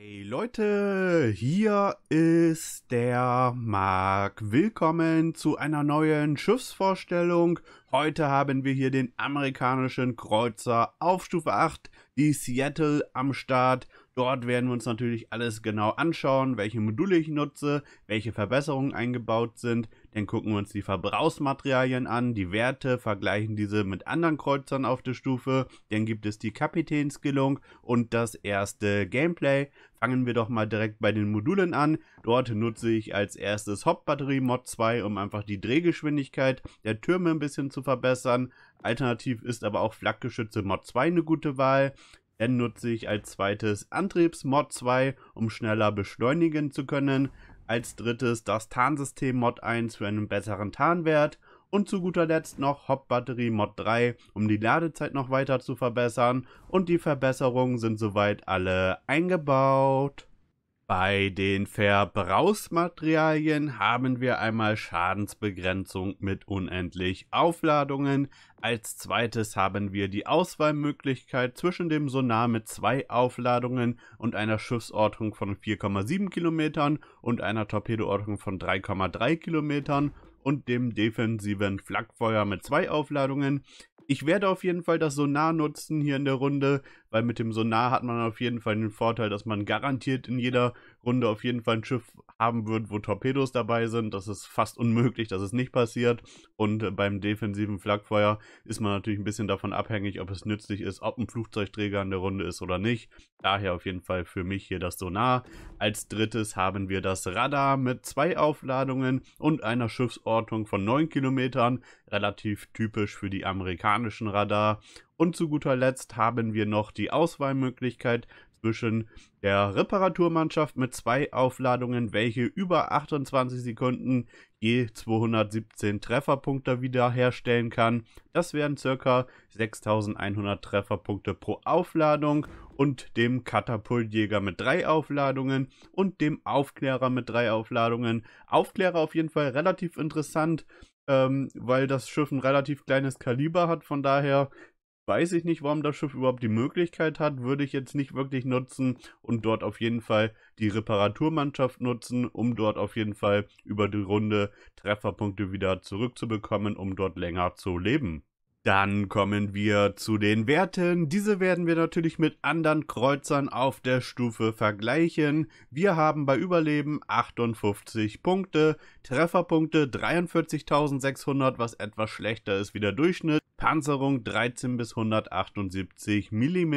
Hey Leute, hier ist der Marc. Willkommen zu einer neuen Schiffsvorstellung. Heute haben wir hier den amerikanischen Kreuzer auf Stufe 8, die Seattle am Start. Dort werden wir uns natürlich alles genau anschauen, welche Module ich nutze, welche Verbesserungen eingebaut sind. Dann gucken wir uns die Verbrauchsmaterialien an, die Werte, vergleichen diese mit anderen Kreuzern auf der Stufe. Dann gibt es die Kapitänskillung und das erste Gameplay. Fangen wir doch mal direkt bei den Modulen an. Dort nutze ich als erstes Hauptbatterie Mod 2, um einfach die Drehgeschwindigkeit der Türme ein bisschen zu verbessern. Alternativ ist aber auch Flakgeschütze Mod 2 eine gute Wahl. Dann nutze ich als zweites Antriebs Mod 2, um schneller beschleunigen zu können. Als drittes das Tarnsystem Mod 1 für einen besseren Tarnwert und zu guter Letzt noch Hop Batterie Mod 3, um die Ladezeit noch weiter zu verbessern und die Verbesserungen sind soweit alle eingebaut. Bei den Verbrauchsmaterialien haben wir einmal Schadensbegrenzung mit unendlich Aufladungen. Als zweites haben wir die Auswahlmöglichkeit zwischen dem Sonar mit zwei Aufladungen und einer Schiffsortung von 4,7 Kilometern und einer Torpedoortung von 3,3 Kilometern und dem defensiven Flakfeuer mit zwei Aufladungen. Ich werde auf jeden Fall das Sonar nutzen hier in der Runde, weil mit dem Sonar hat man auf jeden Fall den Vorteil, dass man garantiert in jeder Runde auf jeden Fall ein Schiff haben wird, wo Torpedos dabei sind. Das ist fast unmöglich, dass es nicht passiert. Und äh, beim defensiven Flakfeuer ist man natürlich ein bisschen davon abhängig, ob es nützlich ist, ob ein Flugzeugträger in der Runde ist oder nicht. Daher auf jeden Fall für mich hier das Sonar. Als drittes haben wir das Radar mit zwei Aufladungen und einer Schiffsortung von 9 Kilometern. Relativ typisch für die amerikanischen Radar. Und zu guter Letzt haben wir noch die Auswahlmöglichkeit zwischen der Reparaturmannschaft mit zwei Aufladungen, welche über 28 Sekunden je 217 Trefferpunkte wiederherstellen kann. Das wären ca. 6100 Trefferpunkte pro Aufladung und dem Katapultjäger mit drei Aufladungen und dem Aufklärer mit drei Aufladungen. Aufklärer auf jeden Fall relativ interessant, ähm, weil das Schiff ein relativ kleines Kaliber hat, von daher weiß ich nicht, warum das Schiff überhaupt die Möglichkeit hat, würde ich jetzt nicht wirklich nutzen und dort auf jeden Fall die Reparaturmannschaft nutzen, um dort auf jeden Fall über die Runde Trefferpunkte wieder zurückzubekommen, um dort länger zu leben. Dann kommen wir zu den Werten. Diese werden wir natürlich mit anderen Kreuzern auf der Stufe vergleichen. Wir haben bei Überleben 58 Punkte, Trefferpunkte 43.600, was etwas schlechter ist wie der Durchschnitt. Panzerung 13 bis 178 mm.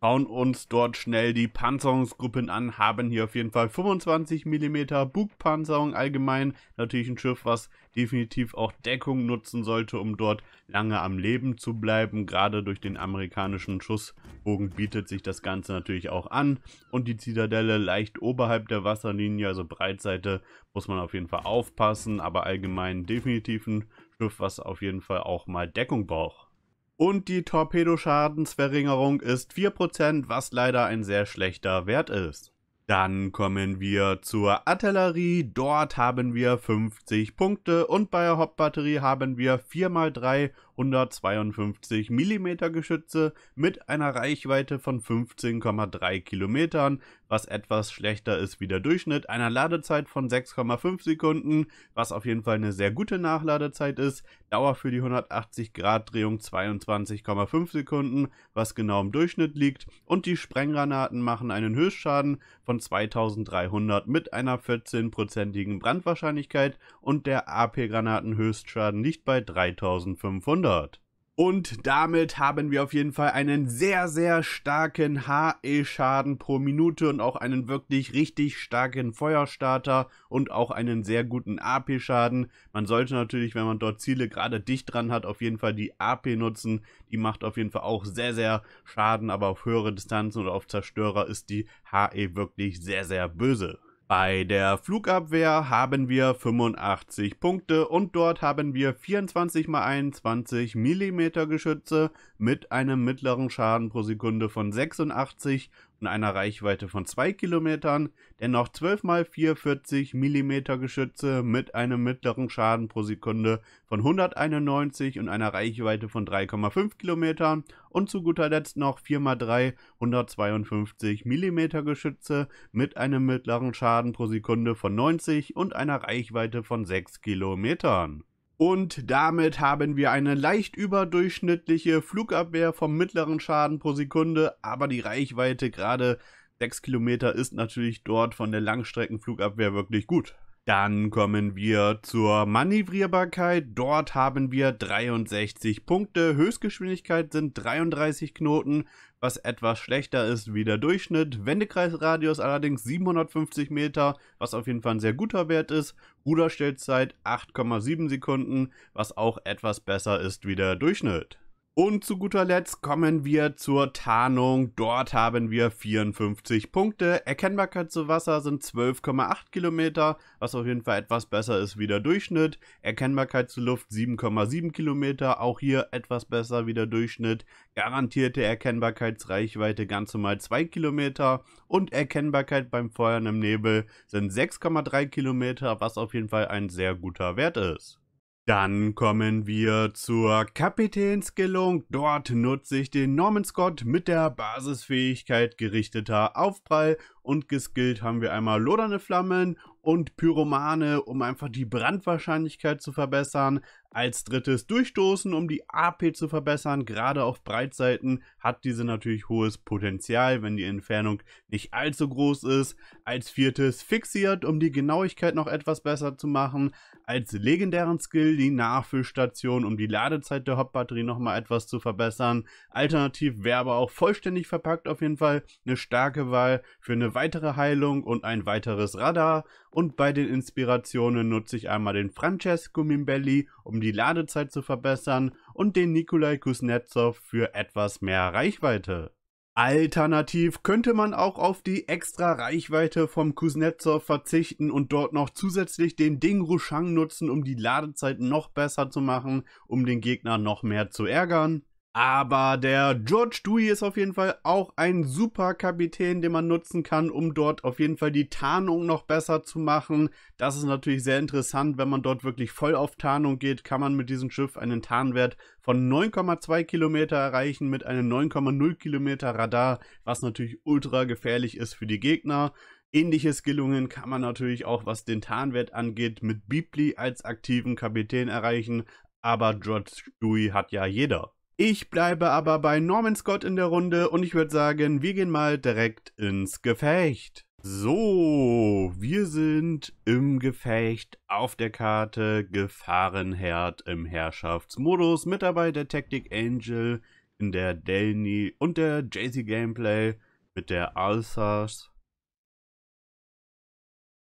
Schauen uns dort schnell die Panzerungsgruppen an, haben hier auf jeden Fall 25 mm Bugpanzerung allgemein. Natürlich ein Schiff, was definitiv auch Deckung nutzen sollte, um dort lange am Leben zu bleiben. Gerade durch den amerikanischen Schussbogen bietet sich das Ganze natürlich auch an. Und die Zitadelle leicht oberhalb der Wasserlinie, also Breitseite, muss man auf jeden Fall aufpassen. Aber allgemein definitiv ein Schiff, was auf jeden Fall auch mal Deckung braucht. Und die Torpedoschadensverringerung ist 4%, was leider ein sehr schlechter Wert ist. Dann kommen wir zur Artillerie. Dort haben wir 50 Punkte und bei der Hauptbatterie haben wir 4x3 152 mm Geschütze mit einer Reichweite von 15,3 Kilometern, was etwas schlechter ist wie der Durchschnitt, einer Ladezeit von 6,5 Sekunden, was auf jeden Fall eine sehr gute Nachladezeit ist, Dauer für die 180 Grad Drehung 22,5 Sekunden, was genau im Durchschnitt liegt und die Sprenggranaten machen einen Höchstschaden von 2300 mit einer 14-prozentigen Brandwahrscheinlichkeit und der AP-Granaten-Höchstschaden liegt bei 3500. 100. Und damit haben wir auf jeden Fall einen sehr, sehr starken HE-Schaden pro Minute und auch einen wirklich richtig starken Feuerstarter und auch einen sehr guten AP-Schaden. Man sollte natürlich, wenn man dort Ziele gerade dicht dran hat, auf jeden Fall die AP nutzen. Die macht auf jeden Fall auch sehr, sehr Schaden, aber auf höhere Distanzen oder auf Zerstörer ist die HE wirklich sehr, sehr böse. Bei der Flugabwehr haben wir 85 Punkte und dort haben wir 24 x 21 mm Geschütze mit einem mittleren Schaden pro Sekunde von 86 in einer Reichweite von 2 Kilometern, dennoch 12 x 440 mm Geschütze mit einem mittleren Schaden pro Sekunde von 191 und einer Reichweite von 3,5 Kilometern und zu guter Letzt noch 4 x 3 152 mm Geschütze mit einem mittleren Schaden pro Sekunde von 90 und einer Reichweite von 6 Kilometern. Und damit haben wir eine leicht überdurchschnittliche Flugabwehr vom mittleren Schaden pro Sekunde, aber die Reichweite gerade 6 Kilometer ist natürlich dort von der Langstreckenflugabwehr wirklich gut. Dann kommen wir zur Manövrierbarkeit. Dort haben wir 63 Punkte. Höchstgeschwindigkeit sind 33 Knoten was etwas schlechter ist wie der Durchschnitt. Wendekreisradius allerdings 750 Meter, was auf jeden Fall ein sehr guter Wert ist. Ruderstellzeit 8,7 Sekunden, was auch etwas besser ist wie der Durchschnitt. Und zu guter Letzt kommen wir zur Tarnung. Dort haben wir 54 Punkte. Erkennbarkeit zu Wasser sind 12,8 Kilometer, was auf jeden Fall etwas besser ist wie der Durchschnitt. Erkennbarkeit zu Luft 7,7 Kilometer, auch hier etwas besser wie der Durchschnitt. Garantierte Erkennbarkeitsreichweite ganz normal 2 Kilometer. Und Erkennbarkeit beim Feuern im Nebel sind 6,3 Kilometer, was auf jeden Fall ein sehr guter Wert ist. Dann kommen wir zur Kapitänskillung. Dort nutze ich den Norman Scott mit der Basisfähigkeit gerichteter Aufprall und geskillt haben wir einmal loderne Flammen und Pyromane, um einfach die Brandwahrscheinlichkeit zu verbessern. Als drittes Durchstoßen, um die AP zu verbessern. Gerade auf Breitseiten hat diese natürlich hohes Potenzial, wenn die Entfernung nicht allzu groß ist. Als viertes Fixiert, um die Genauigkeit noch etwas besser zu machen. Als legendären Skill die Nachfüllstation, um die Ladezeit der Hauptbatterie nochmal etwas zu verbessern. Alternativ wäre aber auch vollständig verpackt auf jeden Fall eine starke Wahl für eine weitere Heilung und ein weiteres Radar. Und bei den Inspirationen nutze ich einmal den Francesco Mimbelli, um um die Ladezeit zu verbessern und den Nikolai Kuznetsov für etwas mehr Reichweite. Alternativ könnte man auch auf die extra Reichweite vom Kuznetsov verzichten und dort noch zusätzlich den Ding Rushang nutzen, um die Ladezeit noch besser zu machen, um den Gegner noch mehr zu ärgern. Aber der George Dewey ist auf jeden Fall auch ein super Kapitän, den man nutzen kann, um dort auf jeden Fall die Tarnung noch besser zu machen. Das ist natürlich sehr interessant, wenn man dort wirklich voll auf Tarnung geht, kann man mit diesem Schiff einen Tarnwert von 9,2 Kilometer erreichen mit einem 9,0 Kilometer Radar, was natürlich ultra gefährlich ist für die Gegner. Ähnliches gelungen kann man natürlich auch, was den Tarnwert angeht, mit Bibli als aktiven Kapitän erreichen, aber George Dewey hat ja jeder. Ich bleibe aber bei Norman Scott in der Runde und ich würde sagen, wir gehen mal direkt ins Gefecht. So, wir sind im Gefecht auf der Karte Gefahrenherd im Herrschaftsmodus mit dabei der Tactic Angel in der Delny und der Jay-Z Gameplay mit der Alsas.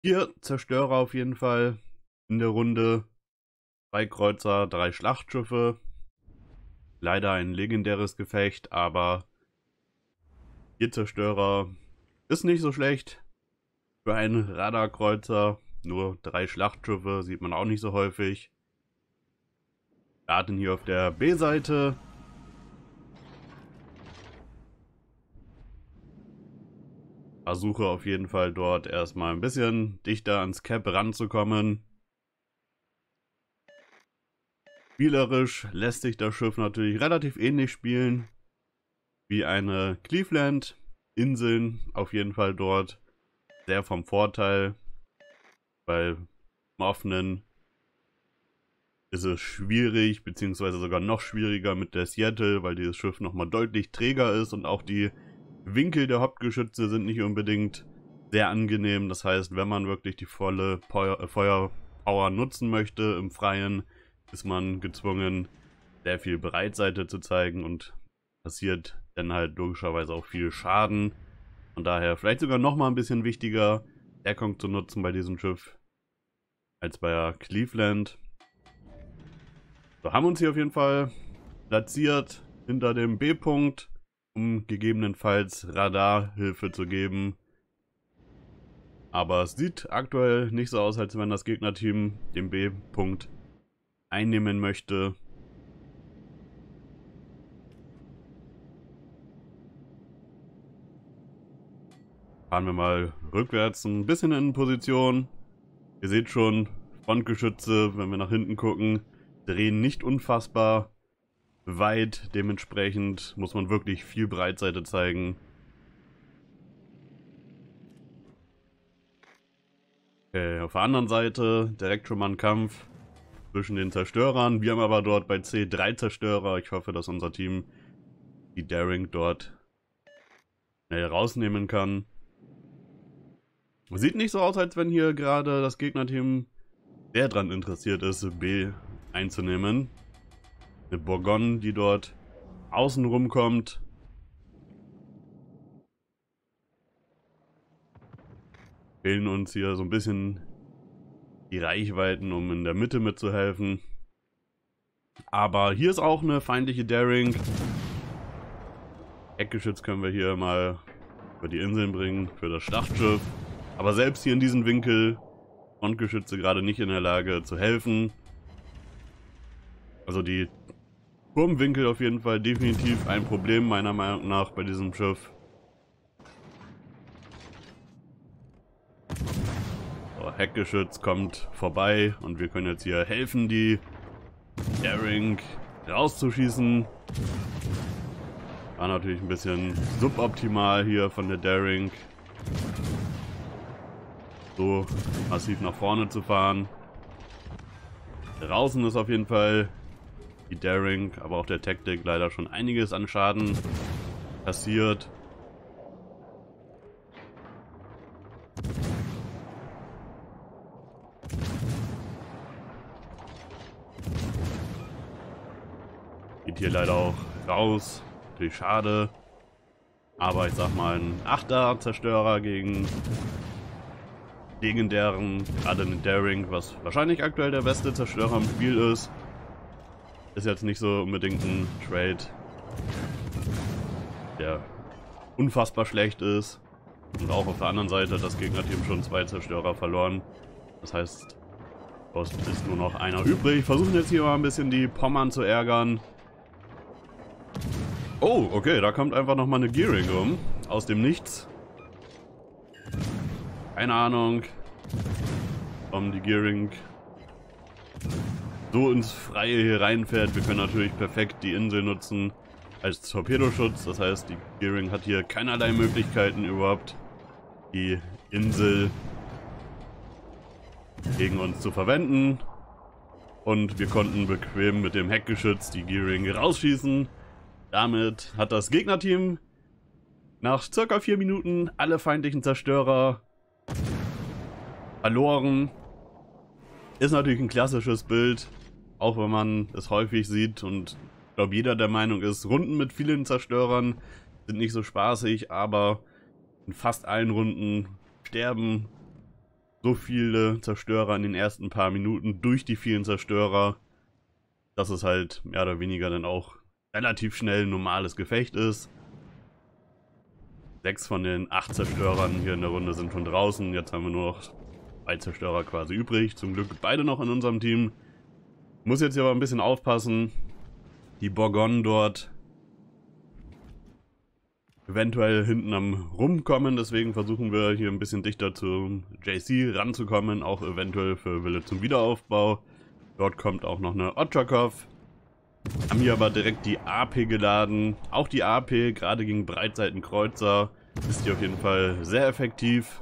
Hier Zerstörer auf jeden Fall in der Runde. Zwei Kreuzer, drei Schlachtschiffe, Leider ein legendäres Gefecht, aber ihr Zerstörer ist nicht so schlecht. Für einen Radarkreuzer nur drei Schlachtschiffe sieht man auch nicht so häufig. Daten hier auf der B-Seite. Versuche auf jeden Fall dort erstmal ein bisschen dichter ans Cap ranzukommen. Spielerisch lässt sich das Schiff natürlich relativ ähnlich spielen wie eine Cleveland. Inseln auf jeden Fall dort sehr vom Vorteil, weil im offenen ist es schwierig, beziehungsweise sogar noch schwieriger mit der Seattle, weil dieses Schiff nochmal deutlich träger ist und auch die Winkel der Hauptgeschütze sind nicht unbedingt sehr angenehm. Das heißt, wenn man wirklich die volle Power, äh, Feuerpower nutzen möchte im Freien, ist man gezwungen, sehr viel Breitseite zu zeigen und passiert dann halt logischerweise auch viel Schaden. Von daher vielleicht sogar nochmal ein bisschen wichtiger, Deckung zu nutzen bei diesem Schiff als bei Cleveland. So, haben uns hier auf jeden Fall platziert hinter dem B-Punkt, um gegebenenfalls Radarhilfe zu geben. Aber es sieht aktuell nicht so aus, als wenn das Gegnerteam den B-Punkt einnehmen möchte. Fahren wir mal rückwärts ein bisschen in Position. Ihr seht schon, Frontgeschütze, wenn wir nach hinten gucken, drehen nicht unfassbar weit. Dementsprechend muss man wirklich viel Breitseite zeigen. Okay, äh, auf der anderen Seite direkt schon mal ein Kampf zwischen den Zerstörern. Wir haben aber dort bei C drei Zerstörer. Ich hoffe, dass unser Team die Daring dort schnell rausnehmen kann. Sieht nicht so aus, als wenn hier gerade das Gegnerteam sehr dran interessiert ist, B einzunehmen. Eine Bourgogne, die dort außen rumkommt. Fehlen uns hier so ein bisschen die Reichweiten, um in der Mitte mitzuhelfen. Aber hier ist auch eine feindliche Daring. Eckgeschütz können wir hier mal über die Inseln bringen, für das Schlachtschiff. Aber selbst hier in diesem Winkel, Frontgeschütze gerade nicht in der Lage zu helfen. Also die Turmwinkel auf jeden Fall definitiv ein Problem meiner Meinung nach bei diesem Schiff. Heckgeschütz kommt vorbei und wir können jetzt hier helfen, die Daring rauszuschießen. War natürlich ein bisschen suboptimal hier von der Daring. So massiv nach vorne zu fahren. Draußen ist auf jeden Fall die Daring, aber auch der Taktik leider schon einiges an Schaden passiert. hier leider auch raus. Natürlich schade. Aber ich sag mal, ein Achter-Zerstörer gegen legendären Aden Daring, was wahrscheinlich aktuell der beste Zerstörer im Spiel ist, ist jetzt nicht so unbedingt ein Trade, der unfassbar schlecht ist. Und auch auf der anderen Seite hat das Gegnerteam schon zwei Zerstörer verloren. Das heißt, es ist nur noch einer übrig. Versuchen jetzt hier mal ein bisschen die Pommern zu ärgern. Oh, okay, da kommt einfach nochmal eine Gearing rum. Aus dem Nichts. Keine Ahnung, warum die Gearing so ins Freie hier reinfährt. Wir können natürlich perfekt die Insel nutzen als Torpedoschutz. Das heißt, die Gearing hat hier keinerlei Möglichkeiten überhaupt, die Insel gegen uns zu verwenden. Und wir konnten bequem mit dem Heckgeschütz die Gearing rausschießen. Damit hat das Gegnerteam nach circa vier Minuten alle feindlichen Zerstörer verloren. Ist natürlich ein klassisches Bild, auch wenn man es häufig sieht und ich glaube jeder der Meinung ist, Runden mit vielen Zerstörern sind nicht so spaßig, aber in fast allen Runden sterben so viele Zerstörer in den ersten paar Minuten durch die vielen Zerstörer, dass es halt mehr oder weniger dann auch relativ schnell ein normales Gefecht ist. Sechs von den acht Zerstörern hier in der Runde sind schon draußen. Jetzt haben wir nur noch zwei Zerstörer quasi übrig. Zum Glück beide noch in unserem Team. Muss jetzt hier aber ein bisschen aufpassen. Die Borgon dort eventuell hinten am Rumkommen. Deswegen versuchen wir hier ein bisschen dichter zum JC ranzukommen. Auch eventuell für Wille zum Wiederaufbau. Dort kommt auch noch eine Otchakov. Haben hier aber direkt die AP geladen. Auch die AP, gerade gegen Breitseitenkreuzer, ist die auf jeden Fall sehr effektiv.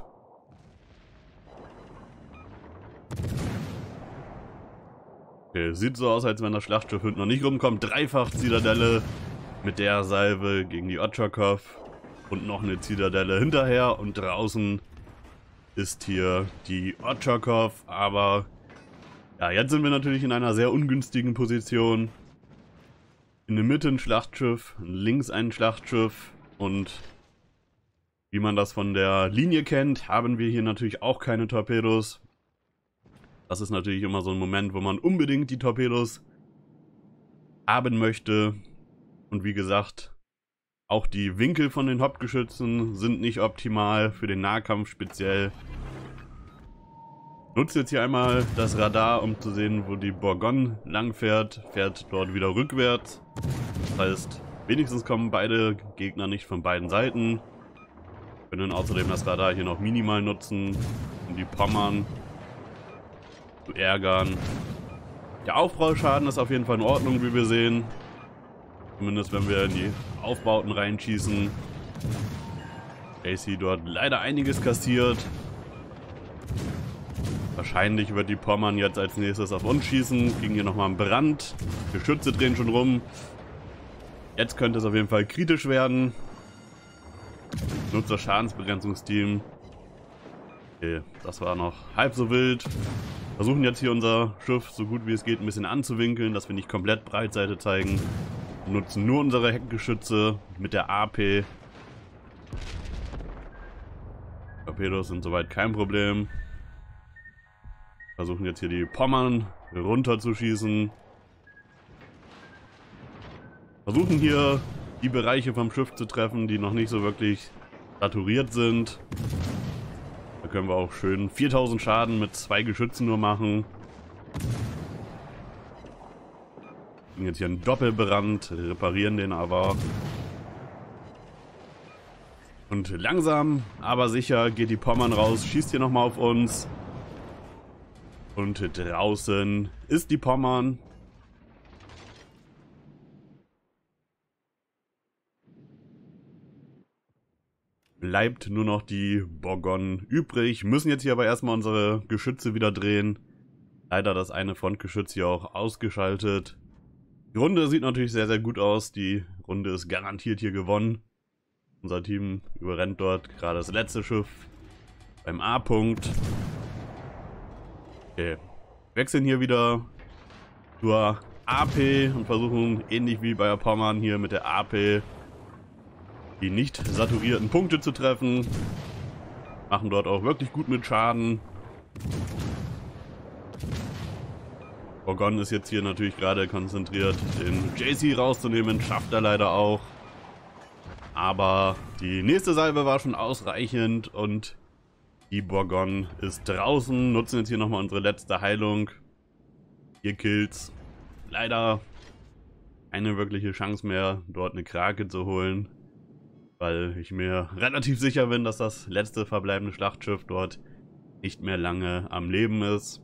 Okay, sieht so aus, als wenn das Schlachtschiff hinten noch nicht rumkommt. Dreifach Zitadelle mit der Salve gegen die Otschakov und noch eine Zitadelle hinterher und draußen ist hier die Otschakov, aber ja, jetzt sind wir natürlich in einer sehr ungünstigen Position in der Mitte ein Schlachtschiff, links ein Schlachtschiff und wie man das von der Linie kennt, haben wir hier natürlich auch keine Torpedos. Das ist natürlich immer so ein Moment, wo man unbedingt die Torpedos haben möchte. Und wie gesagt, auch die Winkel von den Hauptgeschützen sind nicht optimal, für den Nahkampf speziell. Nutzt jetzt hier einmal das Radar, um zu sehen, wo die Borgon langfährt, fährt dort wieder rückwärts. Das heißt, wenigstens kommen beide Gegner nicht von beiden Seiten. können außerdem das Radar hier noch minimal nutzen, um die Pommern zu ärgern. Der Aufbauschaden ist auf jeden Fall in Ordnung, wie wir sehen. Zumindest wenn wir in die Aufbauten reinschießen. AC dort leider einiges kassiert. Wahrscheinlich wird die Pommern jetzt als nächstes auf uns schießen. Kriegen hier nochmal einen Brand. Geschütze drehen schon rum. Jetzt könnte es auf jeden Fall kritisch werden. Nutzer Schadensbegrenzungsteam. Okay, das war noch halb so wild. Versuchen jetzt hier unser Schiff so gut wie es geht ein bisschen anzuwinkeln, dass wir nicht komplett Breitseite zeigen. Wir nutzen nur unsere Heckgeschütze mit der AP. Torpedos sind soweit kein Problem. Versuchen jetzt hier die Pommern runterzuschießen. Versuchen hier die Bereiche vom Schiff zu treffen, die noch nicht so wirklich saturiert sind. Da können wir auch schön 4000 Schaden mit zwei Geschützen nur machen. Kriegen jetzt hier einen Doppelbrand, reparieren den aber. Und langsam, aber sicher geht die Pommern raus, schießt hier nochmal auf uns. Und draußen ist die Pommern. Bleibt nur noch die Bogon übrig. Müssen jetzt hier aber erstmal unsere Geschütze wieder drehen. Leider das eine Frontgeschütz hier auch ausgeschaltet. Die Runde sieht natürlich sehr, sehr gut aus. Die Runde ist garantiert hier gewonnen. Unser Team überrennt dort gerade das letzte Schiff beim A-Punkt. Okay. Wechseln hier wieder zur AP und versuchen ähnlich wie bei Pommern hier mit der AP die nicht saturierten Punkte zu treffen. Machen dort auch wirklich gut mit Schaden. Gorgon ist jetzt hier natürlich gerade konzentriert, den JC rauszunehmen, schafft er leider auch. Aber die nächste Salve war schon ausreichend und die Borgon ist draußen. Nutzen jetzt hier nochmal unsere letzte Heilung. Ihr Kills. Leider keine wirkliche Chance mehr, dort eine Krake zu holen. Weil ich mir relativ sicher bin, dass das letzte verbleibende Schlachtschiff dort nicht mehr lange am Leben ist.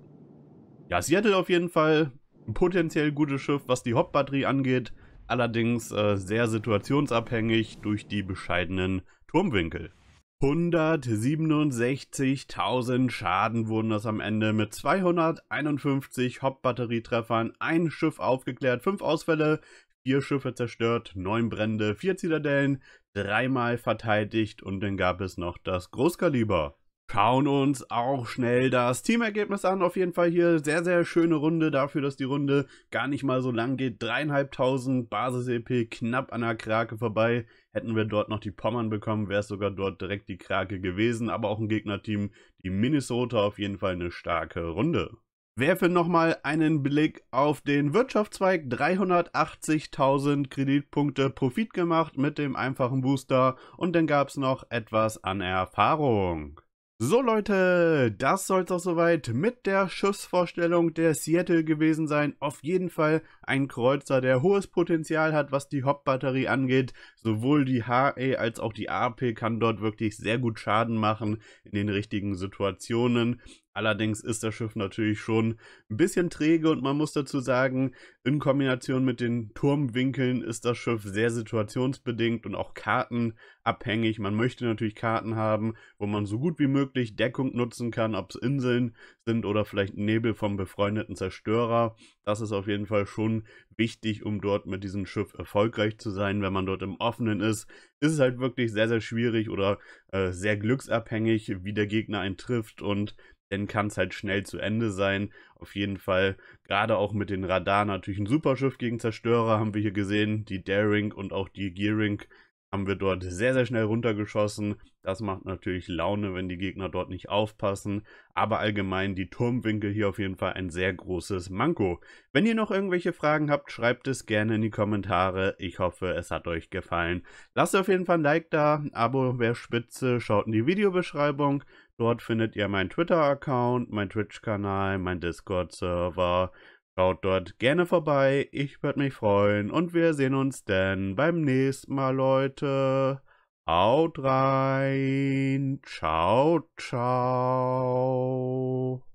Ja, Seattle auf jeden Fall ein potenziell gutes Schiff, was die Hauptbatterie angeht. Allerdings äh, sehr situationsabhängig durch die bescheidenen Turmwinkel. 167.000 Schaden wurden das am Ende mit 251 Hauptbatterietreffern, ein Schiff aufgeklärt, 5 Ausfälle, 4 Schiffe zerstört, 9 Brände, 4 Zitadellen, dreimal verteidigt und dann gab es noch das Großkaliber. Schauen uns auch schnell das Teamergebnis an. Auf jeden Fall hier sehr, sehr schöne Runde dafür, dass die Runde gar nicht mal so lang geht. 3.500 Basis-EP knapp an der Krake vorbei. Hätten wir dort noch die Pommern bekommen, wäre es sogar dort direkt die Krake gewesen. Aber auch ein Gegnerteam, die Minnesota, auf jeden Fall eine starke Runde. Werfen nochmal einen Blick auf den Wirtschaftszweig. 380.000 Kreditpunkte Profit gemacht mit dem einfachen Booster und dann gab es noch etwas an Erfahrung. So Leute, das soll es auch soweit mit der Schussvorstellung der Seattle gewesen sein. Auf jeden Fall ein Kreuzer, der hohes Potenzial hat, was die Hop-Batterie angeht. Sowohl die HE als auch die AP kann dort wirklich sehr gut Schaden machen in den richtigen Situationen. Allerdings ist das Schiff natürlich schon ein bisschen träge und man muss dazu sagen, in Kombination mit den Turmwinkeln ist das Schiff sehr situationsbedingt und auch kartenabhängig. Man möchte natürlich Karten haben, wo man so gut wie möglich Deckung nutzen kann, ob es Inseln sind oder vielleicht Nebel vom befreundeten Zerstörer. Das ist auf jeden Fall schon wichtig, um dort mit diesem Schiff erfolgreich zu sein. Wenn man dort im Offenen ist, ist es halt wirklich sehr, sehr schwierig oder äh, sehr glücksabhängig, wie der Gegner einen trifft und dann kann es halt schnell zu Ende sein. Auf jeden Fall, gerade auch mit den Radar natürlich ein Superschiff gegen Zerstörer haben wir hier gesehen. Die Daring und auch die Gearing haben wir dort sehr, sehr schnell runtergeschossen. Das macht natürlich Laune, wenn die Gegner dort nicht aufpassen. Aber allgemein die Turmwinkel hier auf jeden Fall ein sehr großes Manko. Wenn ihr noch irgendwelche Fragen habt, schreibt es gerne in die Kommentare. Ich hoffe, es hat euch gefallen. Lasst auf jeden Fall ein Like da, Abo wäre spitze, schaut in die Videobeschreibung. Dort findet ihr meinen Twitter-Account, meinen Twitch-Kanal, meinen Discord-Server. Schaut dort gerne vorbei. Ich würde mich freuen und wir sehen uns dann beim nächsten Mal, Leute. Haut rein. Ciao, ciao.